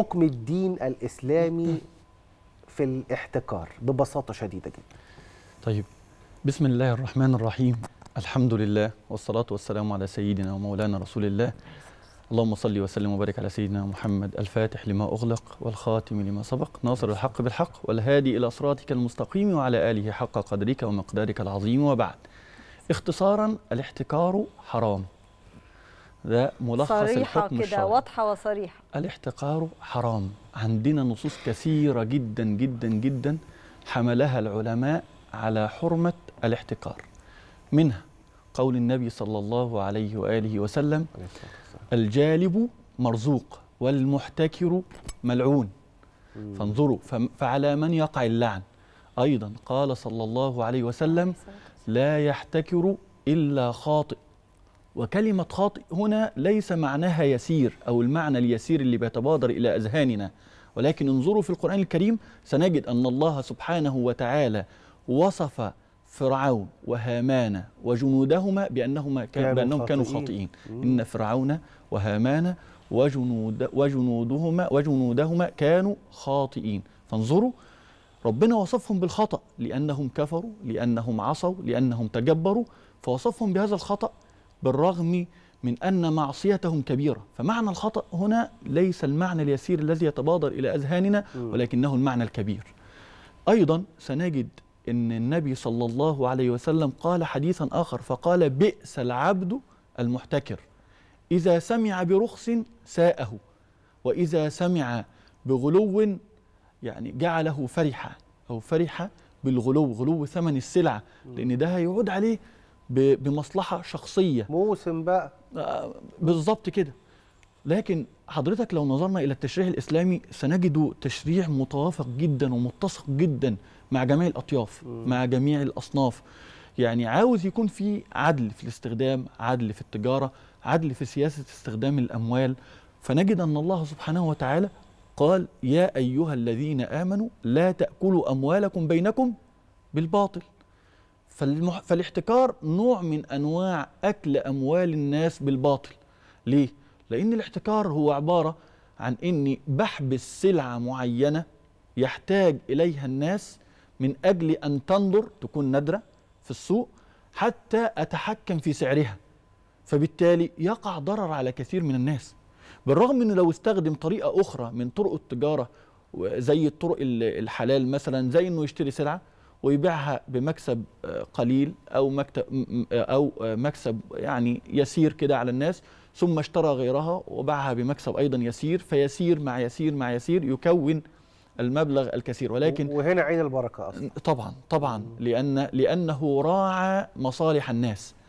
حكم الدين الإسلامي في الاحتكار ببساطة شديدة جدا طيب بسم الله الرحمن الرحيم الحمد لله والصلاة والسلام على سيدنا ومولانا رسول الله اللهم صل وسلم وبارك على سيدنا محمد الفاتح لما أغلق والخاتم لما سبق ناصر الحق بالحق والهادي إلى صراطك المستقيم وعلى آله حق قدرك ومقدارك العظيم وبعد اختصارا الاحتكار حرام ده ملخص صريحة الحكم كده واضحة وصريحة الاحتقار حرام عندنا نصوص كثيرة جدا جدا جدا حملها العلماء على حرمة الاحتقار منها قول النبي صلى الله عليه وآله وسلم الجالب مرزوق والمحتكر ملعون فانظروا فعلى من يقع اللعن أيضا قال صلى الله عليه وسلم لا يحتكر إلا خاطئ وكلمة خاطئ هنا ليس معناها يسير أو المعنى اليسير اللي بيتبادر إلى أذهاننا ولكن انظروا في القرآن الكريم سنجد أن الله سبحانه وتعالى وصف فرعون وهامان وجنودهما بأنهما كان بأنهم كانوا خاطئين إن فرعون وهامان وجنود وجنودهما وجنودهما كانوا خاطئين فانظروا ربنا وصفهم بالخطأ لأنهم كفروا لأنهم عصوا لأنهم تجبروا فوصفهم بهذا الخطأ بالرغم من أن معصيتهم كبيرة فمعنى الخطأ هنا ليس المعنى اليسير الذي يتبادر إلى أذهاننا ولكنه المعنى الكبير أيضا سنجد أن النبي صلى الله عليه وسلم قال حديثا آخر فقال بئس العبد المحتكر إذا سمع برخص ساءه وإذا سمع بغلو يعني جعله فرحة أو فرحة بالغلو غلو ثمن السلعة لأن ده هيعود عليه بمصلحه شخصيه موسم بقى آه، بالظبط كده لكن حضرتك لو نظرنا الى التشريع الاسلامي سنجد تشريع متوافق جدا ومتسق جدا مع جميع الاطياف م. مع جميع الاصناف يعني عاوز يكون في عدل في الاستخدام عدل في التجاره عدل في سياسه استخدام الاموال فنجد ان الله سبحانه وتعالى قال يا ايها الذين امنوا لا تاكلوا اموالكم بينكم بالباطل فالمح... فالاحتكار نوع من انواع اكل اموال الناس بالباطل ليه لان الاحتكار هو عباره عن اني بحبس سلعه معينه يحتاج اليها الناس من اجل ان تندر تكون نادره في السوق حتى اتحكم في سعرها فبالتالي يقع ضرر على كثير من الناس بالرغم انه لو استخدم طريقه اخرى من طرق التجاره زي الطرق الحلال مثلا زي انه يشتري سلعه ويبيعها بمكسب آه، قليل او مكتب آه، او آه، مكسب يعني يسير كده على الناس ثم اشترى غيرها وباعها بمكسب ايضا يسير فيسير مع يسير مع يسير يكون المبلغ الكثير ولكن وهنا عين البركه اصلا طبعا طبعا لان لانه راعى مصالح الناس